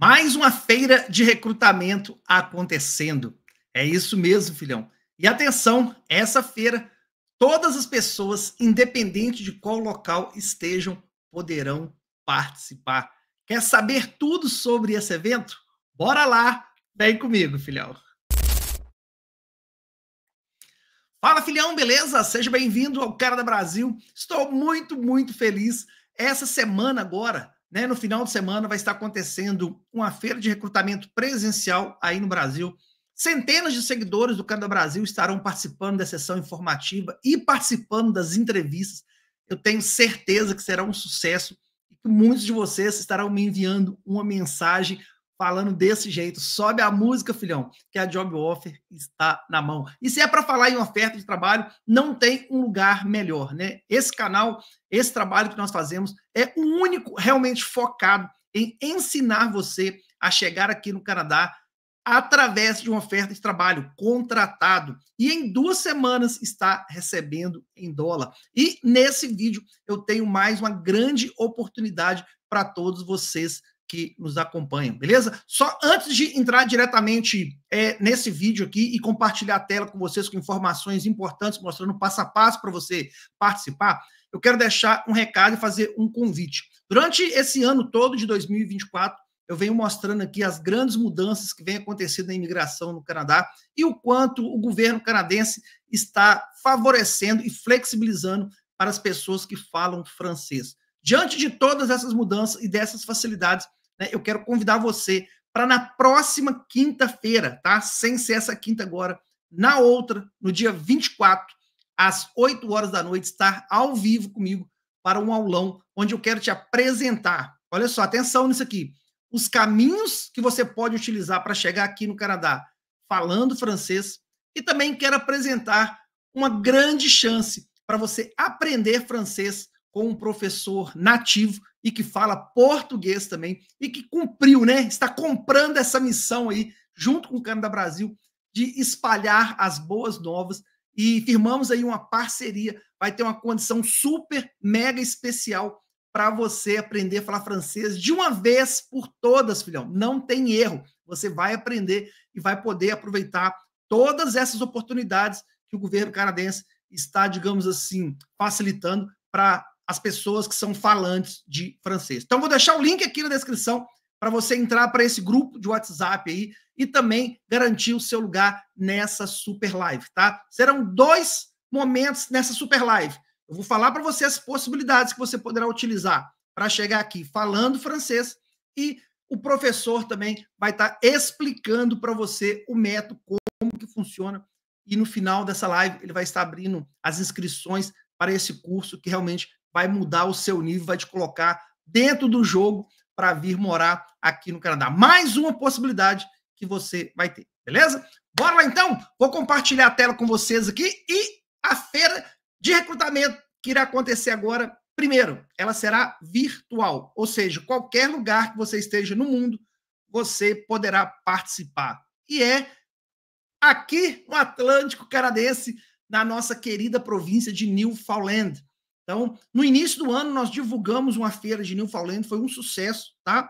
Mais uma feira de recrutamento acontecendo. É isso mesmo, filhão. E atenção, essa feira, todas as pessoas, independente de qual local estejam, poderão participar. Quer saber tudo sobre esse evento? Bora lá, vem comigo, filhão. Fala, filhão, beleza? Seja bem-vindo ao Cara da Brasil. Estou muito, muito feliz. Essa semana agora né? No final de semana vai estar acontecendo uma feira de recrutamento presencial aí no Brasil. Centenas de seguidores do Canadá Brasil estarão participando da sessão informativa e participando das entrevistas. Eu tenho certeza que será um sucesso e que muitos de vocês estarão me enviando uma mensagem falando desse jeito. Sobe a música, filhão, que a job offer está na mão. E se é para falar em oferta de trabalho, não tem um lugar melhor, né? Esse canal, esse trabalho que nós fazemos é o único realmente focado em ensinar você a chegar aqui no Canadá através de uma oferta de trabalho contratado e em duas semanas está recebendo em dólar. E nesse vídeo eu tenho mais uma grande oportunidade para todos vocês que nos acompanham, beleza? Só antes de entrar diretamente é, nesse vídeo aqui e compartilhar a tela com vocês com informações importantes, mostrando passo a passo para você participar, eu quero deixar um recado e fazer um convite. Durante esse ano todo de 2024, eu venho mostrando aqui as grandes mudanças que vem acontecendo na imigração no Canadá e o quanto o governo canadense está favorecendo e flexibilizando para as pessoas que falam francês. Diante de todas essas mudanças e dessas facilidades, né, eu quero convidar você para na próxima quinta-feira, tá? Sem ser essa quinta agora, na outra, no dia 24, às 8 horas da noite, estar ao vivo comigo para um aulão onde eu quero te apresentar. Olha só, atenção nisso aqui. Os caminhos que você pode utilizar para chegar aqui no Canadá falando francês e também quero apresentar uma grande chance para você aprender francês com um professor nativo e que fala português também e que cumpriu, né? Está comprando essa missão aí, junto com o Canadá Brasil, de espalhar as boas novas e firmamos aí uma parceria. Vai ter uma condição super, mega especial para você aprender a falar francês de uma vez por todas, filhão. Não tem erro. Você vai aprender e vai poder aproveitar todas essas oportunidades que o governo canadense está, digamos assim, facilitando para as pessoas que são falantes de francês. Então, vou deixar o link aqui na descrição para você entrar para esse grupo de WhatsApp aí e também garantir o seu lugar nessa super live, tá? Serão dois momentos nessa super live. Eu vou falar para você as possibilidades que você poderá utilizar para chegar aqui falando francês e o professor também vai estar tá explicando para você o método, como que funciona. E no final dessa live, ele vai estar abrindo as inscrições para esse curso que realmente vai mudar o seu nível, vai te colocar dentro do jogo para vir morar aqui no Canadá. Mais uma possibilidade que você vai ter, beleza? Bora lá então? Vou compartilhar a tela com vocês aqui e a feira de recrutamento que irá acontecer agora. Primeiro, ela será virtual, ou seja, qualquer lugar que você esteja no mundo, você poderá participar. E é aqui no Atlântico Canadense, na nossa querida província de Newfoundland. Então, no início do ano, nós divulgamos uma feira de Newfoundland, foi um sucesso, tá?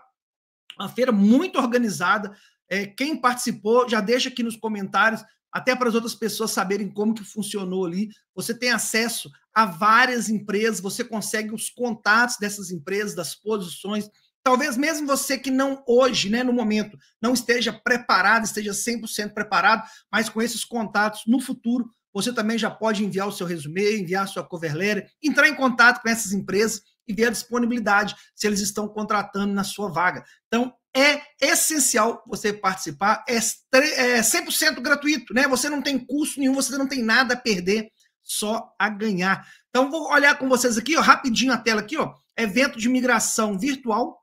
Uma feira muito organizada. É, quem participou, já deixa aqui nos comentários, até para as outras pessoas saberem como que funcionou ali. Você tem acesso a várias empresas, você consegue os contatos dessas empresas, das posições. Talvez mesmo você que não hoje, né, no momento, não esteja preparado, esteja 100% preparado, mas com esses contatos no futuro você também já pode enviar o seu resumo, enviar a sua cover letter, entrar em contato com essas empresas e ver a disponibilidade, se eles estão contratando na sua vaga. Então, é essencial você participar, é 100% é gratuito, né? Você não tem custo nenhum, você não tem nada a perder, só a ganhar. Então, vou olhar com vocês aqui, ó, rapidinho a tela aqui, ó, evento de migração virtual.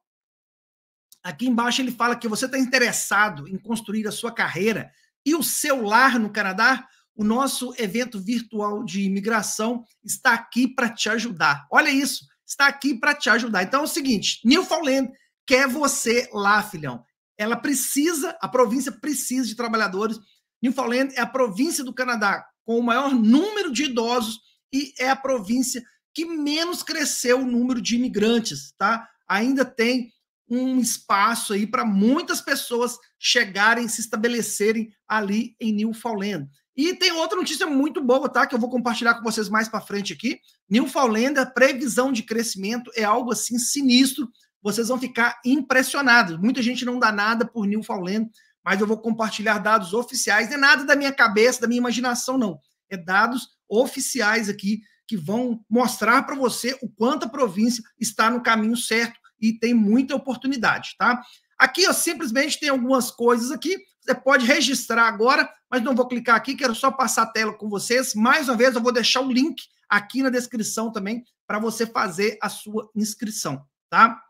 Aqui embaixo ele fala que você está interessado em construir a sua carreira e o seu lar no Canadá, o nosso evento virtual de imigração está aqui para te ajudar. Olha isso, está aqui para te ajudar. Então é o seguinte: Newfoundland quer você lá, filhão. Ela precisa, a província precisa de trabalhadores. Newfoundland é a província do Canadá com o maior número de idosos e é a província que menos cresceu o número de imigrantes, tá? Ainda tem um espaço aí para muitas pessoas chegarem, se estabelecerem ali em Newfoundland. E tem outra notícia muito boa, tá? Que eu vou compartilhar com vocês mais para frente aqui. Newfoundland, a previsão de crescimento é algo assim sinistro. Vocês vão ficar impressionados. Muita gente não dá nada por Newfoundland, mas eu vou compartilhar dados oficiais. Não é nada da minha cabeça, da minha imaginação, não. É dados oficiais aqui que vão mostrar para você o quanto a província está no caminho certo e tem muita oportunidade, tá? Aqui, ó, simplesmente tem algumas coisas aqui. Você pode registrar agora mas não vou clicar aqui, quero só passar a tela com vocês. Mais uma vez, eu vou deixar o link aqui na descrição também para você fazer a sua inscrição, tá?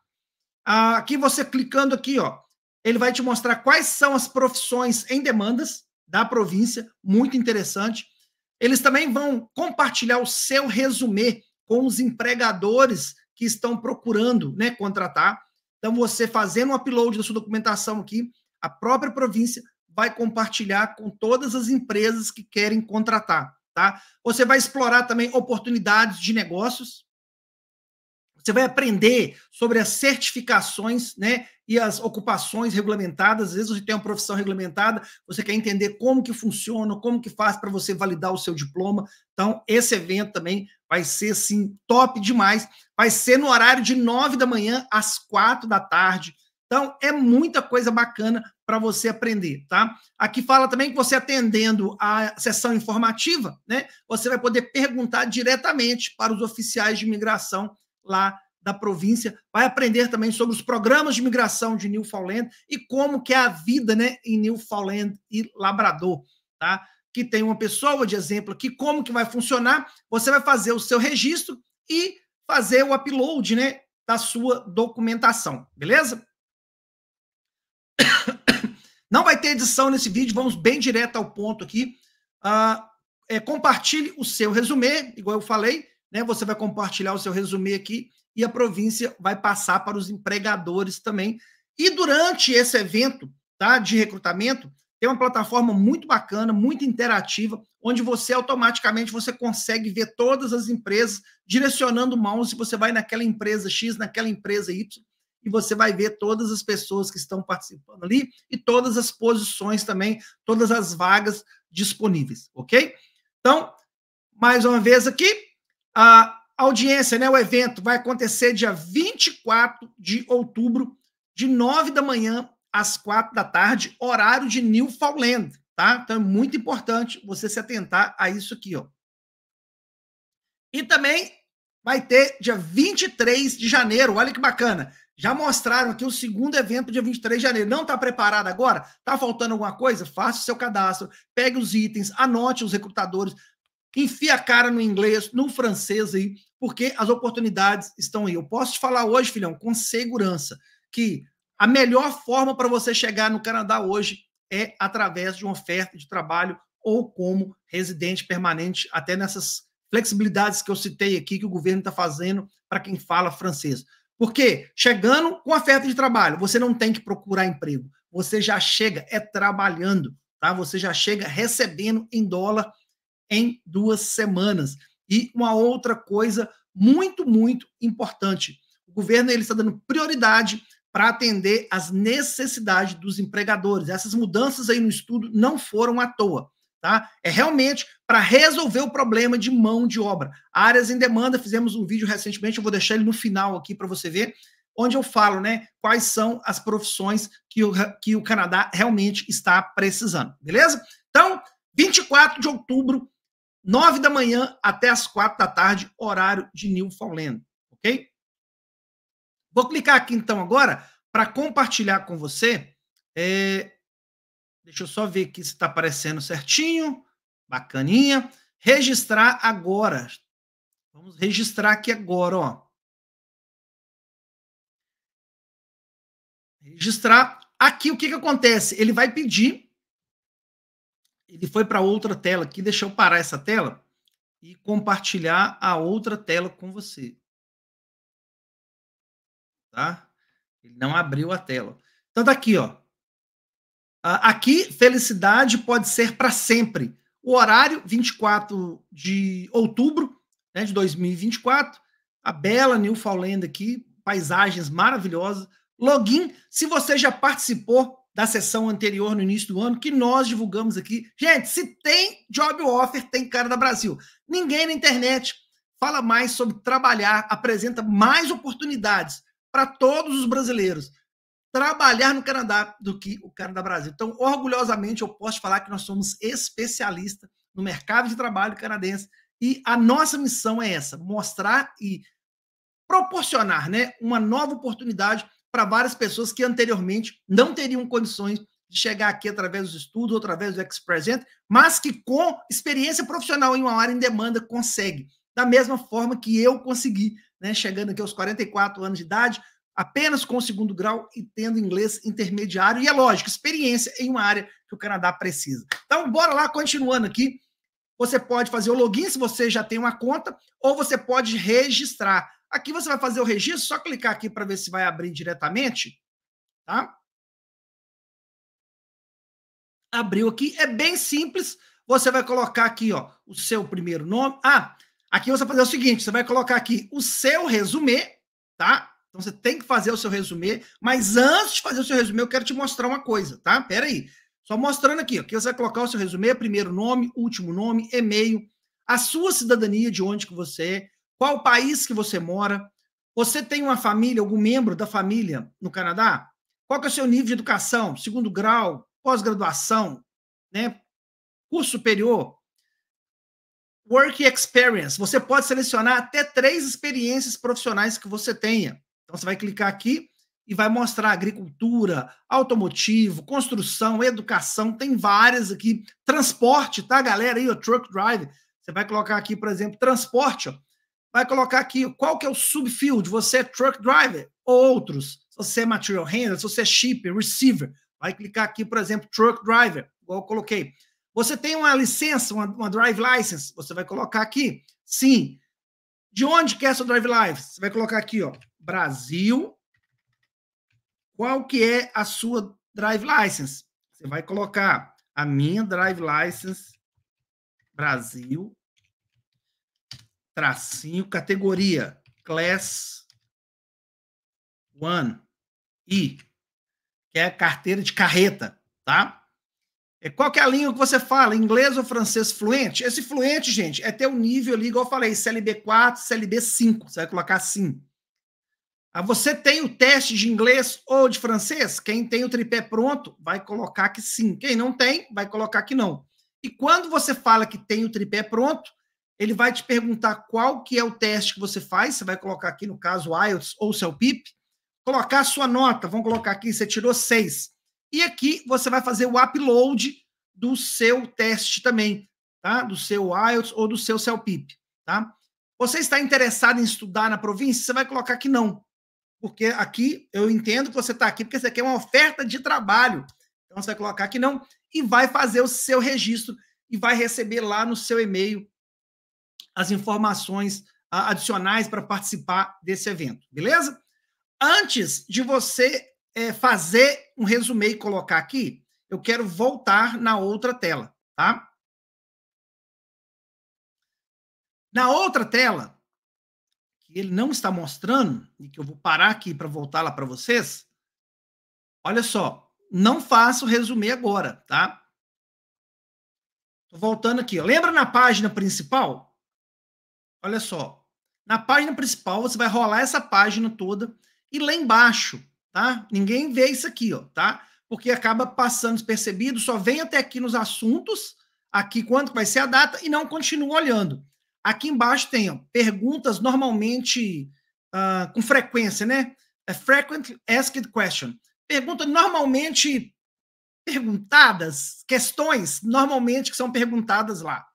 Ah, aqui você clicando aqui, ó, ele vai te mostrar quais são as profissões em demandas da província, muito interessante. Eles também vão compartilhar o seu resumê com os empregadores que estão procurando, né, contratar. Então você fazendo um upload da sua documentação aqui, a própria província vai compartilhar com todas as empresas que querem contratar, tá? Você vai explorar também oportunidades de negócios. Você vai aprender sobre as certificações, né, e as ocupações regulamentadas. Às vezes você tem uma profissão regulamentada, você quer entender como que funciona, como que faz para você validar o seu diploma. Então, esse evento também vai ser assim top demais. Vai ser no horário de 9 da manhã às quatro da tarde então, é muita coisa bacana para você aprender, tá? Aqui fala também que você atendendo a sessão informativa, né? Você vai poder perguntar diretamente para os oficiais de imigração lá da província, vai aprender também sobre os programas de migração de Newfoundland e como que é a vida, né, em Newfoundland e Labrador, tá? Que tem uma pessoa de exemplo aqui, como que vai funcionar? Você vai fazer o seu registro e fazer o upload, né, da sua documentação, beleza? Não vai ter edição nesse vídeo, vamos bem direto ao ponto aqui. Ah, é, compartilhe o seu resumê, igual eu falei, né? Você vai compartilhar o seu resumê aqui e a província vai passar para os empregadores também. E durante esse evento tá, de recrutamento, tem uma plataforma muito bacana, muito interativa, onde você automaticamente você consegue ver todas as empresas, direcionando o mouse, você vai naquela empresa X, naquela empresa Y, e você vai ver todas as pessoas que estão participando ali e todas as posições também, todas as vagas disponíveis, ok? Então, mais uma vez aqui, a audiência, né, o evento vai acontecer dia 24 de outubro, de 9 da manhã às 4 da tarde, horário de Newfoundland, tá? Então é muito importante você se atentar a isso aqui, ó. E também vai ter dia 23 de janeiro. Olha que bacana. Já mostraram aqui o segundo evento, dia 23 de janeiro. Não está preparado agora? Está faltando alguma coisa? Faça o seu cadastro, pegue os itens, anote os recrutadores, enfia a cara no inglês, no francês aí, porque as oportunidades estão aí. Eu posso te falar hoje, filhão, com segurança, que a melhor forma para você chegar no Canadá hoje é através de uma oferta de trabalho ou como residente permanente, até nessas flexibilidades que eu citei aqui que o governo está fazendo para quem fala francês. Porque chegando com oferta de trabalho, você não tem que procurar emprego, você já chega é trabalhando, tá? Você já chega recebendo em dólar em duas semanas. E uma outra coisa muito, muito importante, o governo ele está dando prioridade para atender às necessidades dos empregadores. Essas mudanças aí no estudo não foram à toa. Tá? É realmente para resolver o problema de mão de obra. Áreas em demanda, fizemos um vídeo recentemente, eu vou deixar ele no final aqui para você ver, onde eu falo né, quais são as profissões que o, que o Canadá realmente está precisando. Beleza? Então, 24 de outubro, 9 da manhã até as 4 da tarde, horário de Newfoundland. Ok? Vou clicar aqui então agora para compartilhar com você é, Deixa eu só ver aqui se está aparecendo certinho. Bacaninha. Registrar agora. Vamos registrar aqui agora, ó. Registrar. Aqui o que, que acontece? Ele vai pedir. Ele foi para outra tela aqui. Deixa eu parar essa tela e compartilhar a outra tela com você. Tá? Ele não abriu a tela. Então daqui tá aqui, ó. Ah, aqui, felicidade pode ser para sempre. O horário, 24 de outubro né, de 2024. A bela Newfoundland aqui, paisagens maravilhosas. Login, se você já participou da sessão anterior no início do ano, que nós divulgamos aqui. Gente, se tem job offer, tem cara da Brasil. Ninguém na internet fala mais sobre trabalhar, apresenta mais oportunidades para todos os brasileiros trabalhar no Canadá do que o cara da Brasil. Então, orgulhosamente, eu posso falar que nós somos especialistas no mercado de trabalho canadense e a nossa missão é essa: mostrar e proporcionar né, uma nova oportunidade para várias pessoas que anteriormente não teriam condições de chegar aqui através dos estudos, através do Ex-Present, mas que com experiência profissional em uma área em demanda consegue. Da mesma forma que eu consegui, né, chegando aqui aos 44 anos de idade, apenas com o segundo grau e tendo inglês intermediário. E é lógico, experiência em uma área que o Canadá precisa. Então, bora lá, continuando aqui. Você pode fazer o login se você já tem uma conta, ou você pode registrar. Aqui você vai fazer o registro, só clicar aqui para ver se vai abrir diretamente. Tá? Abriu aqui, é bem simples. Você vai colocar aqui ó, o seu primeiro nome. Ah, aqui você vai fazer o seguinte: você vai colocar aqui o seu resumê, tá? Então você tem que fazer o seu resumê, mas antes de fazer o seu resumê, eu quero te mostrar uma coisa, tá? Pera aí. Só mostrando aqui, ó, que você vai colocar o seu resumê, primeiro nome, último nome, e-mail, a sua cidadania, de onde que você é, qual país que você mora, você tem uma família, algum membro da família no Canadá? Qual que é o seu nível de educação? Segundo grau, pós-graduação, né? Curso superior, Work Experience. Você pode selecionar até três experiências profissionais que você tenha. Então você vai clicar aqui e vai mostrar agricultura, automotivo, construção, educação, tem várias aqui. Transporte, tá, galera? Aí, o truck drive. Você vai colocar aqui, por exemplo, transporte. Ó. Vai colocar aqui qual que é o subfield. Você é truck driver ou outros. Se você é material handler, se você é shipper, receiver. Vai clicar aqui, por exemplo, truck driver, igual eu coloquei. Você tem uma licença, uma, uma drive license. Você vai colocar aqui, sim. De onde que é sua drive license? Você vai colocar aqui, ó, Brasil, qual que é a sua drive license? Você vai colocar a minha drive license Brasil, tracinho, categoria Class One I, que é a carteira de carreta, tá? É qual que é a língua que você fala? Inglês ou francês fluente? Esse fluente, gente, é um nível ali, igual eu falei, CLB4, CLB5. Você vai colocar assim. Ah, você tem o teste de inglês ou de francês? Quem tem o tripé pronto vai colocar que sim. Quem não tem, vai colocar que não. E quando você fala que tem o tripé pronto, ele vai te perguntar qual que é o teste que você faz. Você vai colocar aqui, no caso, IELTS ou seu PIP. Colocar a sua nota. Vamos colocar aqui, você tirou seis. E aqui você vai fazer o upload do seu teste também, tá? Do seu IELTS ou do seu CELPIP, tá? Você está interessado em estudar na província? Você vai colocar que não porque aqui eu entendo que você está aqui porque você quer é uma oferta de trabalho. Então você vai colocar aqui não e vai fazer o seu registro e vai receber lá no seu e-mail as informações adicionais para participar desse evento, beleza? Antes de você é, fazer um resumo e colocar aqui, eu quero voltar na outra tela, tá? Na outra tela, que ele não está mostrando, e que eu vou parar aqui para voltar lá para vocês, olha só, não faço resumir agora, tá? Tô voltando aqui. Ó. Lembra na página principal? Olha só. Na página principal, você vai rolar essa página toda e lá embaixo, tá? Ninguém vê isso aqui, ó, tá? Porque acaba passando despercebido, só vem até aqui nos assuntos, aqui quando vai ser a data e não continua olhando. Aqui embaixo tem ó, perguntas normalmente uh, com frequência, né? A asked question. Perguntas normalmente perguntadas, questões normalmente que são perguntadas lá.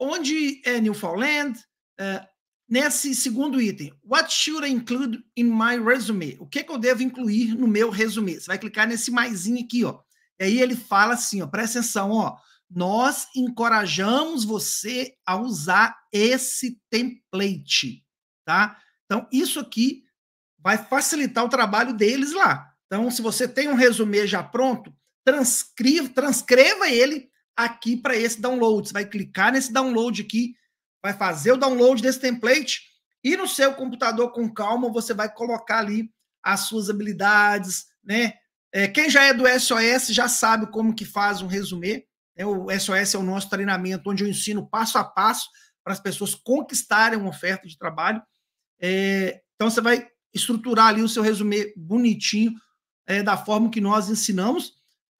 Onde é Newfoundland? Uh, nesse segundo item, what should I include in my resume? O que, que eu devo incluir no meu resumo? Você vai clicar nesse maisinho aqui, ó. E aí ele fala assim, ó, presta atenção, ó nós encorajamos você a usar esse template, tá? Então, isso aqui vai facilitar o trabalho deles lá. Então, se você tem um resumê já pronto, transcreva, transcreva ele aqui para esse download. Você vai clicar nesse download aqui, vai fazer o download desse template e no seu computador, com calma, você vai colocar ali as suas habilidades, né? É, quem já é do SOS já sabe como que faz um resumê. É o SOS é o nosso treinamento, onde eu ensino passo a passo para as pessoas conquistarem uma oferta de trabalho. É, então, você vai estruturar ali o seu resumo bonitinho, é, da forma que nós ensinamos,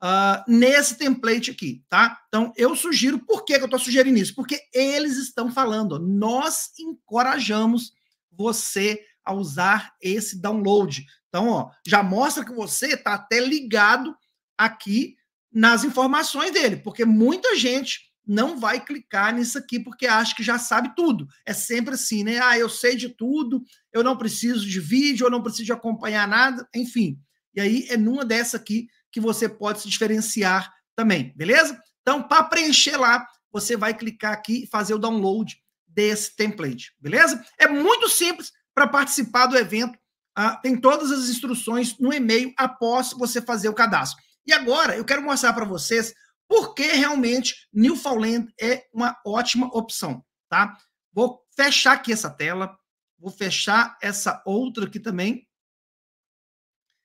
uh, nesse template aqui, tá? Então, eu sugiro, por que, que eu estou sugerindo isso? Porque eles estão falando, nós encorajamos você a usar esse download. Então, ó, já mostra que você está até ligado aqui nas informações dele, porque muita gente não vai clicar nisso aqui porque acha que já sabe tudo. É sempre assim, né? Ah, eu sei de tudo, eu não preciso de vídeo, eu não preciso de acompanhar nada, enfim. E aí é numa dessa aqui que você pode se diferenciar também, beleza? Então, para preencher lá, você vai clicar aqui e fazer o download desse template, beleza? É muito simples para participar do evento. Ah, tem todas as instruções no e-mail após você fazer o cadastro. E agora eu quero mostrar para vocês por que realmente Newfoundland é uma ótima opção, tá? Vou fechar aqui essa tela, vou fechar essa outra aqui também.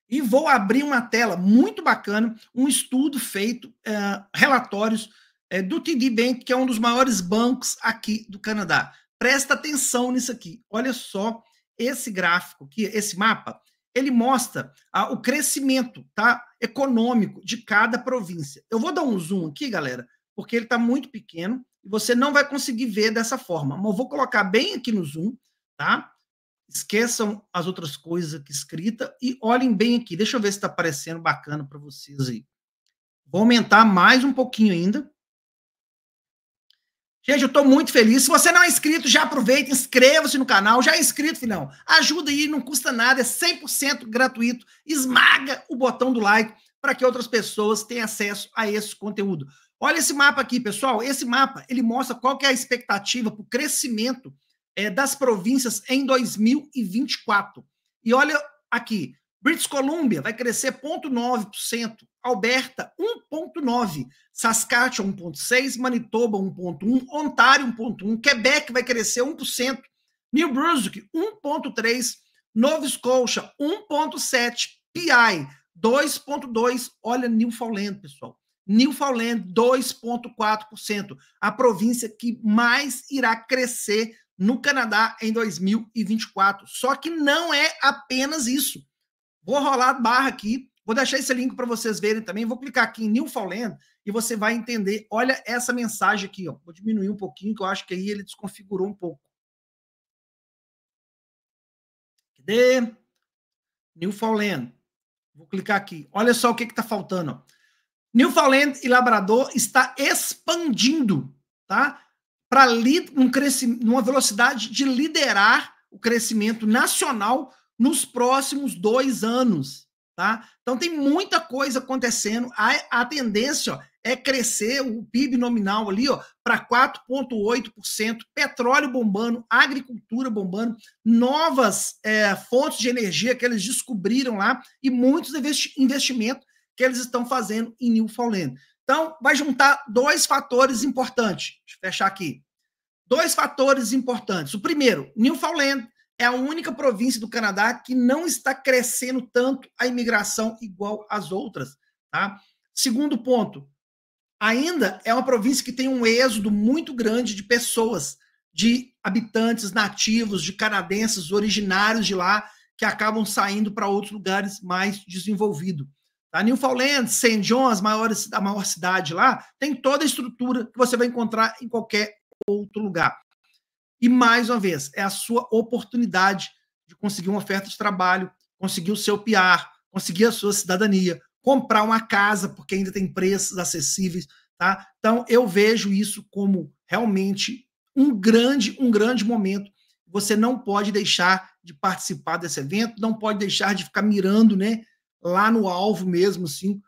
E vou abrir uma tela muito bacana, um estudo feito, eh, relatórios eh, do TD Bank, que é um dos maiores bancos aqui do Canadá. Presta atenção nisso aqui. Olha só esse gráfico aqui, esse mapa ele mostra ah, o crescimento tá, econômico de cada província. Eu vou dar um zoom aqui, galera, porque ele está muito pequeno e você não vai conseguir ver dessa forma. Mas eu vou colocar bem aqui no zoom, tá? Esqueçam as outras coisas aqui escrita e olhem bem aqui. Deixa eu ver se está aparecendo bacana para vocês aí. Vou aumentar mais um pouquinho ainda. Gente, eu estou muito feliz. Se você não é inscrito, já aproveita, inscreva-se no canal. Já é inscrito, filhão. Ajuda aí, não custa nada, é 100% gratuito. Esmaga o botão do like para que outras pessoas tenham acesso a esse conteúdo. Olha esse mapa aqui, pessoal. Esse mapa, ele mostra qual que é a expectativa para o crescimento é, das províncias em 2024. E olha aqui, British Columbia vai crescer 0,9%, Alberta 1,9%, Saskatchewan 1,6%, Manitoba 1,1%, Ontário 1,1%, Quebec vai crescer 1%, New Brunswick 1,3%, Nova Scotia 1,7%, PI 2,2%, olha Newfoundland, pessoal. Newfoundland 2,4%, a província que mais irá crescer no Canadá em 2024. Só que não é apenas isso Vou rolar a barra aqui, vou deixar esse link para vocês verem também. Vou clicar aqui em Newfoundland e você vai entender. Olha essa mensagem aqui, ó. Vou diminuir um pouquinho, que eu acho que aí ele desconfigurou um pouco. Cadê? Newfoundland. Vou clicar aqui. Olha só o que está faltando. Newfoundland e Labrador está expandindo, tá? Para um crescimento, uma velocidade de liderar o crescimento nacional nos próximos dois anos. Tá? Então tem muita coisa acontecendo. A, a tendência ó, é crescer o PIB nominal ali para 4,8%, petróleo bombando, agricultura bombando, novas é, fontes de energia que eles descobriram lá e muitos investimentos que eles estão fazendo em Newfoundland. Então, vai juntar dois fatores importantes. Deixa eu fechar aqui. Dois fatores importantes. O primeiro, Newfoundland é a única província do Canadá que não está crescendo tanto a imigração igual as outras. Tá? Segundo ponto, ainda é uma província que tem um êxodo muito grande de pessoas, de habitantes nativos, de canadenses originários de lá, que acabam saindo para outros lugares mais desenvolvidos. Tá? Newfoundland, St. John, as maiores, a maior cidade lá, tem toda a estrutura que você vai encontrar em qualquer outro lugar. E mais uma vez, é a sua oportunidade de conseguir uma oferta de trabalho, conseguir o seu PR, conseguir a sua cidadania, comprar uma casa, porque ainda tem preços acessíveis, tá? Então eu vejo isso como realmente um grande, um grande momento. Você não pode deixar de participar desse evento, não pode deixar de ficar mirando, né, lá no alvo mesmo, assim,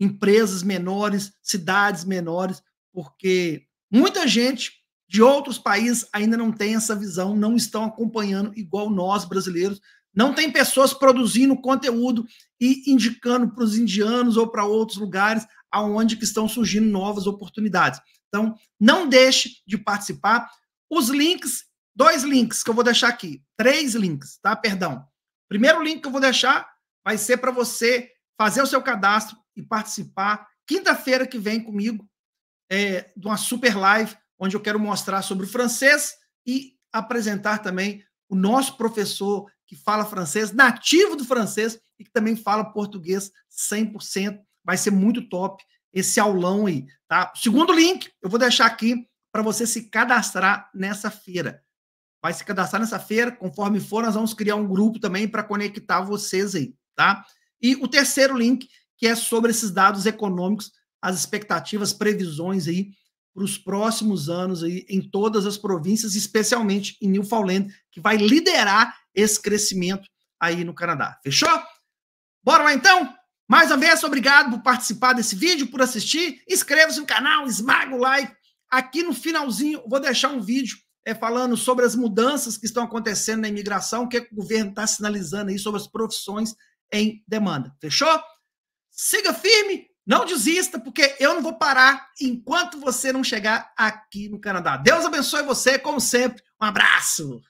empresas menores, cidades menores, porque muita gente de outros países ainda não têm essa visão, não estão acompanhando igual nós brasileiros. Não tem pessoas produzindo conteúdo e indicando para os indianos ou para outros lugares aonde que estão surgindo novas oportunidades. Então, não deixe de participar. Os links, dois links que eu vou deixar aqui, três links, tá? Perdão. Primeiro link que eu vou deixar vai ser para você fazer o seu cadastro e participar quinta-feira que vem comigo é, de uma super live onde eu quero mostrar sobre o francês e apresentar também o nosso professor que fala francês, nativo do francês e que também fala português 100%. Vai ser muito top esse aulão aí, tá? Segundo link, eu vou deixar aqui para você se cadastrar nessa feira. Vai se cadastrar nessa feira, conforme for, nós vamos criar um grupo também para conectar vocês aí, tá? E o terceiro link, que é sobre esses dados econômicos, as expectativas, previsões aí para os próximos anos aí em todas as províncias, especialmente em Newfoundland, que vai liderar esse crescimento aí no Canadá. Fechou? Bora lá então? Mais uma vez, obrigado por participar desse vídeo, por assistir. Inscreva-se no canal, esmaga o like. Aqui no finalzinho, vou deixar um vídeo é, falando sobre as mudanças que estão acontecendo na imigração, o que, é o governo está sinalizando aí sobre as profissões em demanda. Fechou? Siga firme não desista, porque eu não vou parar enquanto você não chegar aqui no Canadá. Deus abençoe você, como sempre. Um abraço!